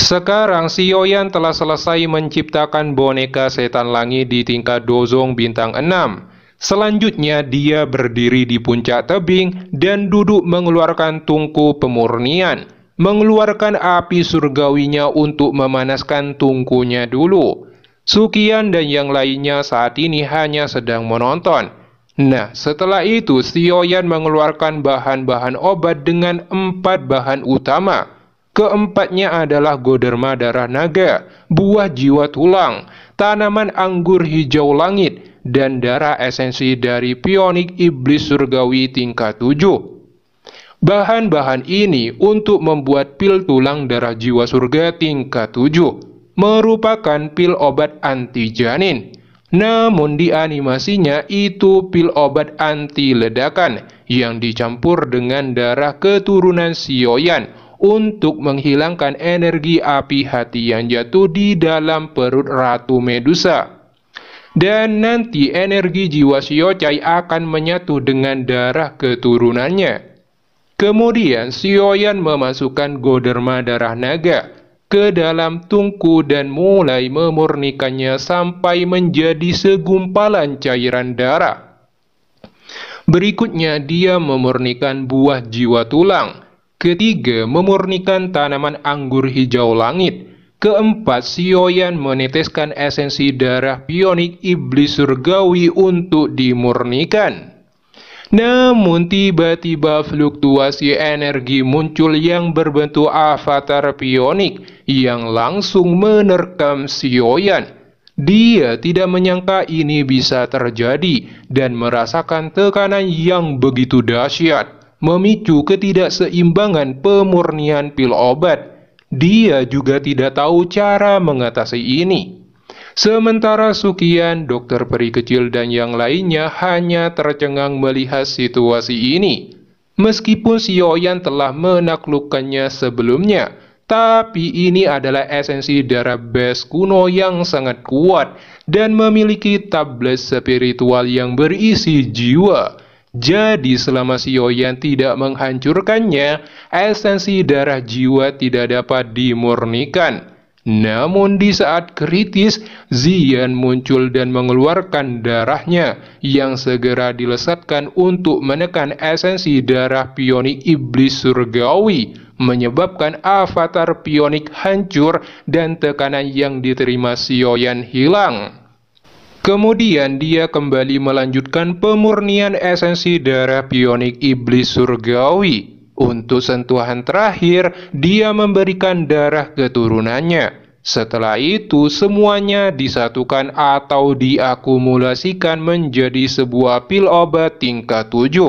Sekarang si Yoyan telah selesai menciptakan boneka setan langit di tingkat dozong bintang 6. Selanjutnya dia berdiri di puncak tebing dan duduk mengeluarkan tungku pemurnian, mengeluarkan api surgawinya untuk memanaskan tungkunya dulu. Sukian dan yang lainnya saat ini hanya sedang menonton. Nah, setelah itu Sioyan mengeluarkan bahan-bahan obat dengan empat bahan utama Keempatnya adalah goderma darah naga, buah jiwa tulang, tanaman anggur hijau langit, dan darah esensi dari pionik iblis surgawi tingkat 7. Bahan-bahan ini untuk membuat pil tulang darah jiwa surga tingkat 7 merupakan pil obat anti janin. Namun di animasinya itu pil obat anti ledakan yang dicampur dengan darah keturunan Sioyan untuk menghilangkan energi api hati yang jatuh di dalam perut Ratu Medusa. Dan nanti energi jiwa Chai akan menyatu dengan darah keturunannya. Kemudian Yan memasukkan Goderma darah naga ke dalam tungku dan mulai memurnikannya sampai menjadi segumpalan cairan darah. Berikutnya dia memurnikan buah jiwa tulang Ketiga, memurnikan tanaman anggur hijau langit. Keempat, Sioyan meneteskan esensi darah pionik iblis surgawi untuk dimurnikan. Namun tiba-tiba fluktuasi energi muncul yang berbentuk avatar pionik yang langsung menerkam Sioyan. Dia tidak menyangka ini bisa terjadi dan merasakan tekanan yang begitu dahsyat memicu ketidakseimbangan pemurnian pil obat. Dia juga tidak tahu cara mengatasi ini. Sementara Sukian, dokter peri kecil dan yang lainnya hanya tercengang melihat situasi ini. Meskipun Sioyan telah menaklukkannya sebelumnya, tapi ini adalah esensi darah bes kuno yang sangat kuat dan memiliki tablet spiritual yang berisi jiwa. Jadi selama si Yoyan tidak menghancurkannya, esensi darah jiwa tidak dapat dimurnikan. Namun di saat kritis, Zian muncul dan mengeluarkan darahnya yang segera dilesatkan untuk menekan esensi darah pionik iblis surgawi, menyebabkan avatar pionik hancur dan tekanan yang diterima Sioyan hilang. Kemudian dia kembali melanjutkan pemurnian esensi darah pionik iblis surgawi. Untuk sentuhan terakhir, dia memberikan darah keturunannya. Setelah itu, semuanya disatukan atau diakumulasikan menjadi sebuah pil obat tingkat 7.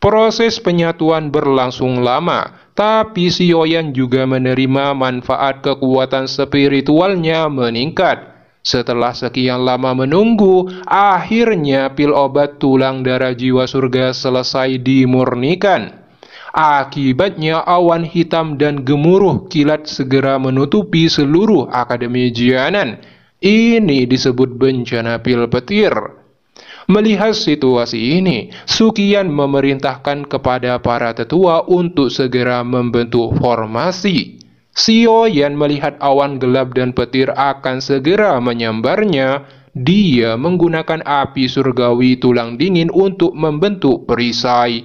Proses penyatuan berlangsung lama, tapi Sioyan juga menerima manfaat kekuatan spiritualnya meningkat. Setelah sekian lama menunggu, akhirnya pil obat tulang darah jiwa surga selesai dimurnikan. Akibatnya awan hitam dan gemuruh kilat segera menutupi seluruh Akademi Jianan. Ini disebut bencana pil petir. Melihat situasi ini, Sukian memerintahkan kepada para tetua untuk segera membentuk formasi. Sio Yan melihat awan gelap dan petir akan segera menyambarnya. Dia menggunakan api surgawi tulang dingin untuk membentuk perisai.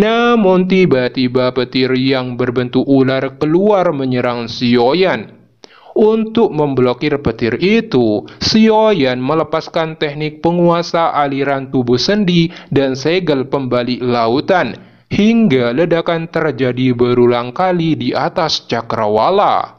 Namun tiba-tiba petir yang berbentuk ular keluar menyerang Sioyan. Untuk memblokir petir itu, Sioyan melepaskan teknik penguasa aliran tubuh sendi dan segel pembalik lautan hingga ledakan terjadi berulang kali di atas cakrawala.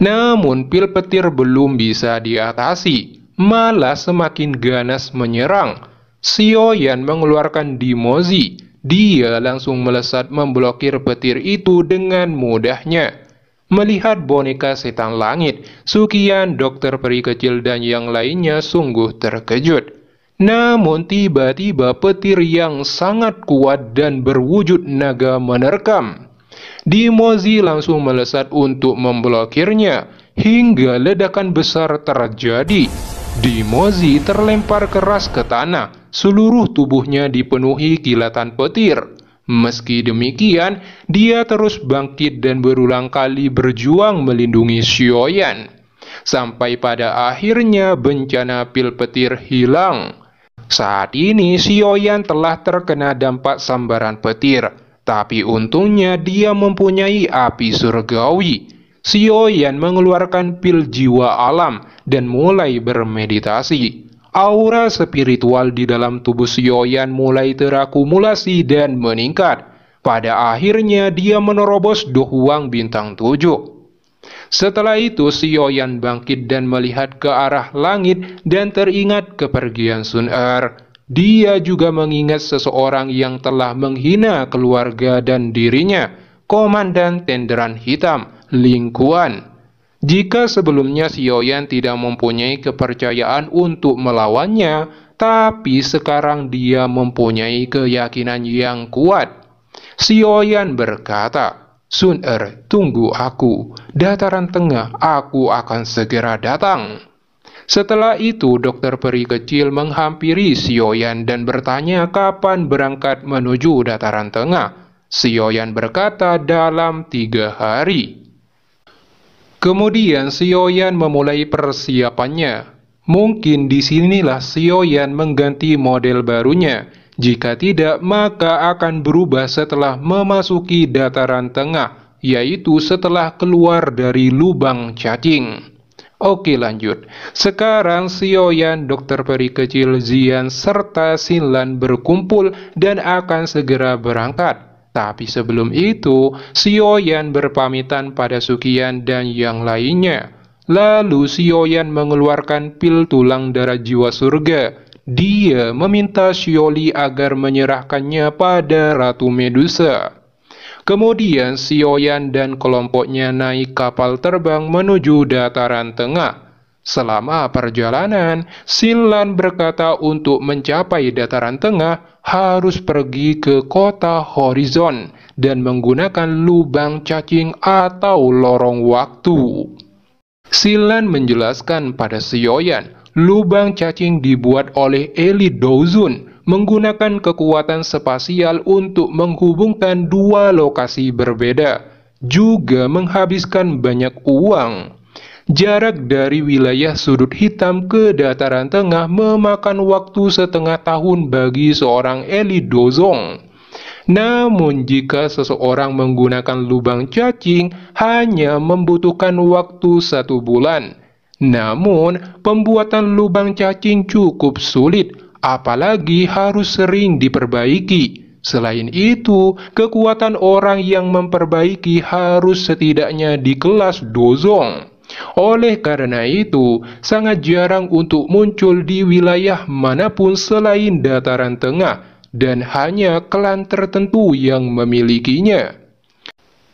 Namun pil petir belum bisa diatasi, malah semakin ganas menyerang. Sioyan mengeluarkan Dimozi. Dia langsung melesat memblokir petir itu dengan mudahnya. Melihat boneka setan langit, Sukian, dokter peri kecil dan yang lainnya sungguh terkejut. Namun tiba-tiba petir yang sangat kuat dan berwujud naga menerkam. Dimozi langsung melesat untuk memblokirnya, hingga ledakan besar terjadi. Dimozi terlempar keras ke tanah, seluruh tubuhnya dipenuhi kilatan petir. Meski demikian, dia terus bangkit dan berulang kali berjuang melindungi Xioyan. Sampai pada akhirnya bencana pil petir hilang. Saat ini Xioyan telah terkena dampak sambaran petir, tapi untungnya dia mempunyai api surgawi. Xioyan mengeluarkan pil jiwa alam dan mulai bermeditasi. Aura spiritual di dalam tubuh Xioyan mulai terakumulasi dan meningkat. Pada akhirnya dia menerobos dohuang bintang tujuh. Setelah itu si Yoyan bangkit dan melihat ke arah langit dan teringat kepergian Sun Er. Dia juga mengingat seseorang yang telah menghina keluarga dan dirinya, Komandan Tenderan Hitam, Lingkuan. Jika sebelumnya si Yoyan tidak mempunyai kepercayaan untuk melawannya, tapi sekarang dia mempunyai keyakinan yang kuat. Si Yoyan berkata, Sun Er, tunggu aku. Dataran tengah, aku akan segera datang. Setelah itu, dokter peri kecil menghampiri Sioyan dan bertanya kapan berangkat menuju dataran tengah. Sioyan berkata dalam tiga hari. Kemudian Sioyan memulai persiapannya. Mungkin disinilah Sioyan mengganti model barunya, jika tidak, maka akan berubah setelah memasuki dataran tengah, yaitu setelah keluar dari lubang cacing. Oke lanjut, sekarang Sioyan, Dokter Peri Kecil, Zian, serta Sinlan berkumpul dan akan segera berangkat. Tapi sebelum itu, Sioyan berpamitan pada Sukian dan yang lainnya. Lalu Sioyan mengeluarkan pil tulang darah jiwa surga dia meminta Sioli agar menyerahkannya pada Ratu Medusa. Kemudian Sioyan dan kelompoknya naik kapal terbang menuju dataran tengah. Selama perjalanan, Sinlan berkata untuk mencapai dataran tengah harus pergi ke kota horizon dan menggunakan lubang cacing atau lorong waktu. Silan menjelaskan pada Sioyan lubang cacing dibuat oleh Eli Dozun menggunakan kekuatan spasial untuk menghubungkan dua lokasi berbeda, juga menghabiskan banyak uang. Jarak dari wilayah sudut hitam ke dataran tengah memakan waktu setengah tahun bagi seorang Eli Dozong. Namun jika seseorang menggunakan lubang cacing hanya membutuhkan waktu satu bulan namun, pembuatan lubang cacing cukup sulit, apalagi harus sering diperbaiki. Selain itu, kekuatan orang yang memperbaiki harus setidaknya di kelas dozong. Oleh karena itu, sangat jarang untuk muncul di wilayah manapun selain dataran tengah dan hanya klan tertentu yang memilikinya.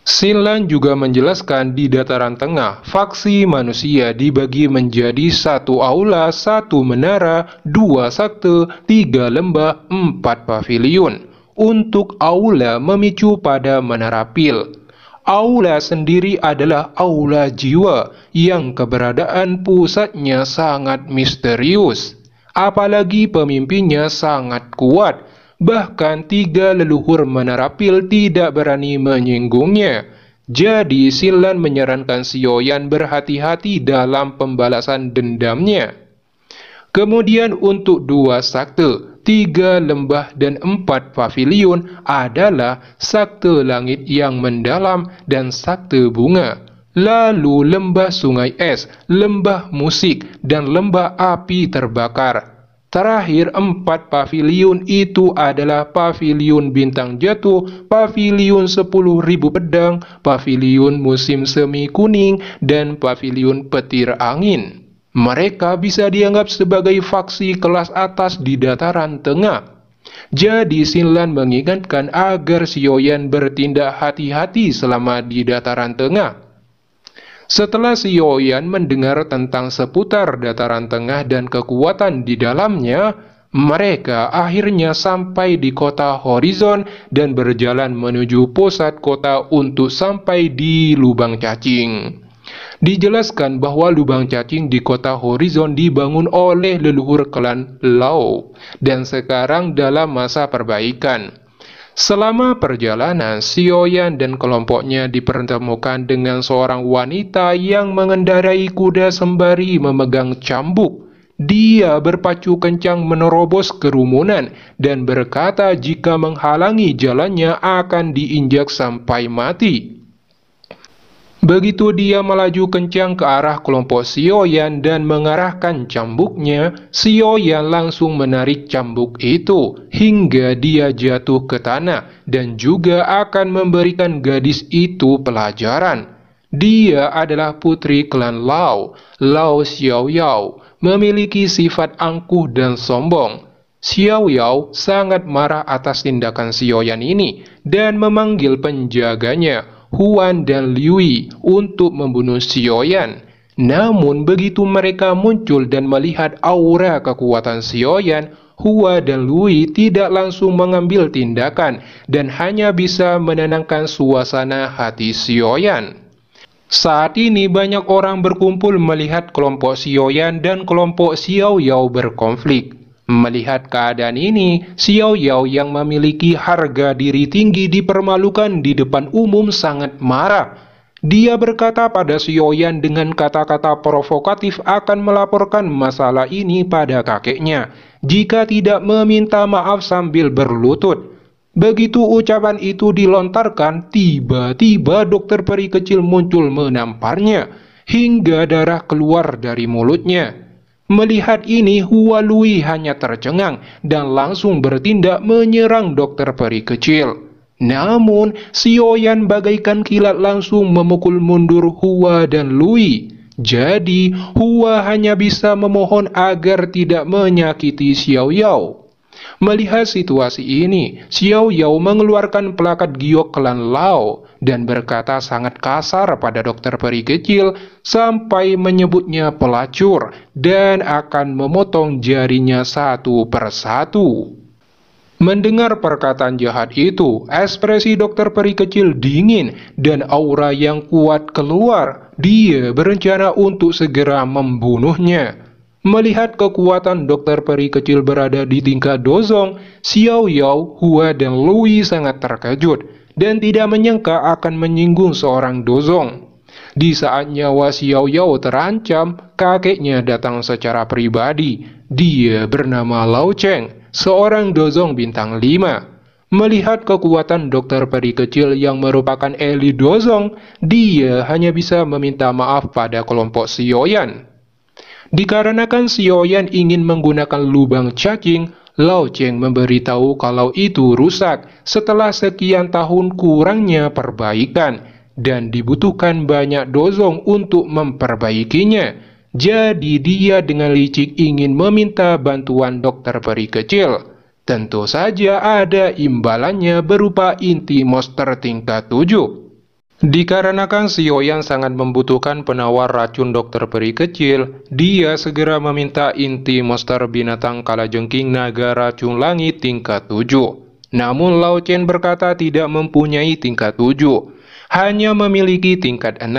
Sinlan juga menjelaskan di dataran tengah, faksi manusia dibagi menjadi satu aula, satu menara, dua sakte, tiga lembah, empat pavilion. Untuk aula memicu pada menara pil. Aula sendiri adalah aula jiwa yang keberadaan pusatnya sangat misterius. Apalagi pemimpinnya sangat kuat bahkan tiga leluhur menara pil tidak berani menyinggungnya. Jadi Silan menyarankan Sioyan berhati-hati dalam pembalasan dendamnya. Kemudian untuk dua sakte, tiga lembah dan empat pavilion adalah sakte langit yang mendalam dan sakte bunga. Lalu lembah sungai es, lembah musik, dan lembah api terbakar. Terakhir empat pavilion itu adalah pavilion bintang jatuh, pavilion sepuluh ribu pedang, pavilion musim semi kuning, dan pavilion petir angin. Mereka bisa dianggap sebagai faksi kelas atas di dataran tengah. Jadi Sinlan mengingatkan agar Sioyan bertindak hati-hati selama di dataran tengah. Setelah Sioyan mendengar tentang seputar dataran tengah dan kekuatan di dalamnya, mereka akhirnya sampai di kota Horizon dan berjalan menuju pusat kota untuk sampai di lubang cacing. Dijelaskan bahwa lubang cacing di kota Horizon dibangun oleh leluhur klan Lao dan sekarang dalam masa perbaikan. Selama perjalanan, Yan dan kelompoknya dipertemukan dengan seorang wanita yang mengendarai kuda sembari memegang cambuk. Dia berpacu kencang menerobos kerumunan dan berkata jika menghalangi jalannya akan diinjak sampai mati. Begitu dia melaju kencang ke arah kelompok Sioyan dan mengarahkan cambuknya, Sioyan langsung menarik cambuk itu hingga dia jatuh ke tanah dan juga akan memberikan gadis itu pelajaran. Dia adalah putri klan Lao, Lao Xiaoyao, memiliki sifat angkuh dan sombong. Xiao Yao sangat marah atas tindakan Sioyan ini dan memanggil penjaganya Huan dan Liui untuk membunuh Xioyan. Namun begitu mereka muncul dan melihat aura kekuatan Xioyan, Hua dan Lui tidak langsung mengambil tindakan dan hanya bisa menenangkan suasana hati Xioyan. Saat ini banyak orang berkumpul melihat kelompok Xioyan dan kelompok Xiao Yao berkonflik. Melihat keadaan ini, Xiao Yao yang memiliki harga diri tinggi dipermalukan di depan umum sangat marah. Dia berkata pada Xiao Yan dengan kata-kata provokatif akan melaporkan masalah ini pada kakeknya jika tidak meminta maaf sambil berlutut. Begitu ucapan itu dilontarkan, tiba-tiba dokter peri kecil muncul menamparnya hingga darah keluar dari mulutnya. Melihat ini, Hua Hualui hanya tercengang dan langsung bertindak menyerang dokter peri kecil. Namun, Sioyan bagaikan kilat langsung memukul mundur Hua dan Lui. Jadi, Hua hanya bisa memohon agar tidak menyakiti Xiao Yao. Melihat situasi ini, Xiao Yao mengeluarkan pelakat giok klan Lao dan berkata sangat kasar pada dokter peri kecil sampai menyebutnya pelacur dan akan memotong jarinya satu persatu. Mendengar perkataan jahat itu, ekspresi dokter peri kecil dingin dan aura yang kuat keluar. Dia berencana untuk segera membunuhnya. Melihat kekuatan dokter peri kecil berada di tingkat Dozong, Xiao Yao, Hua, dan Louis sangat terkejut dan tidak menyangka akan menyinggung seorang Dozong. Di saat nyawa Xiao Yao terancam, kakeknya datang secara pribadi. Dia bernama Lao Cheng, seorang Dozong bintang 5. Melihat kekuatan dokter peri kecil yang merupakan Eli Dozong, dia hanya bisa meminta maaf pada kelompok Sioyan. Dikarenakan Xiaoyan ingin menggunakan lubang cacing, Lao Cheng memberitahu kalau itu rusak setelah sekian tahun kurangnya perbaikan dan dibutuhkan banyak dozong untuk memperbaikinya. Jadi dia dengan licik ingin meminta bantuan dokter peri kecil. Tentu saja ada imbalannya berupa inti monster tingkat 7. Dikarenakan si yang sangat membutuhkan penawar racun dokter peri kecil, dia segera meminta inti monster binatang kalajengking naga racun langit tingkat 7. Namun Lao Chen berkata tidak mempunyai tingkat 7, hanya memiliki tingkat 6.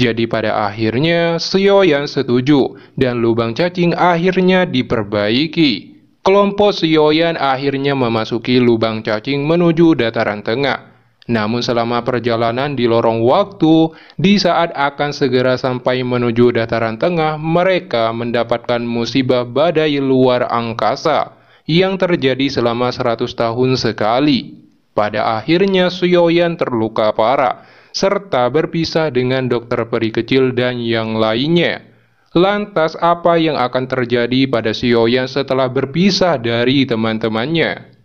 Jadi pada akhirnya Sio yang setuju dan lubang cacing akhirnya diperbaiki. Kelompok Sioyan akhirnya memasuki lubang cacing menuju dataran tengah. Namun selama perjalanan di lorong waktu, di saat akan segera sampai menuju dataran tengah, mereka mendapatkan musibah badai luar angkasa yang terjadi selama 100 tahun sekali. Pada akhirnya Suyoyan terluka parah, serta berpisah dengan dokter peri kecil dan yang lainnya. Lantas apa yang akan terjadi pada Sioyan setelah berpisah dari teman-temannya?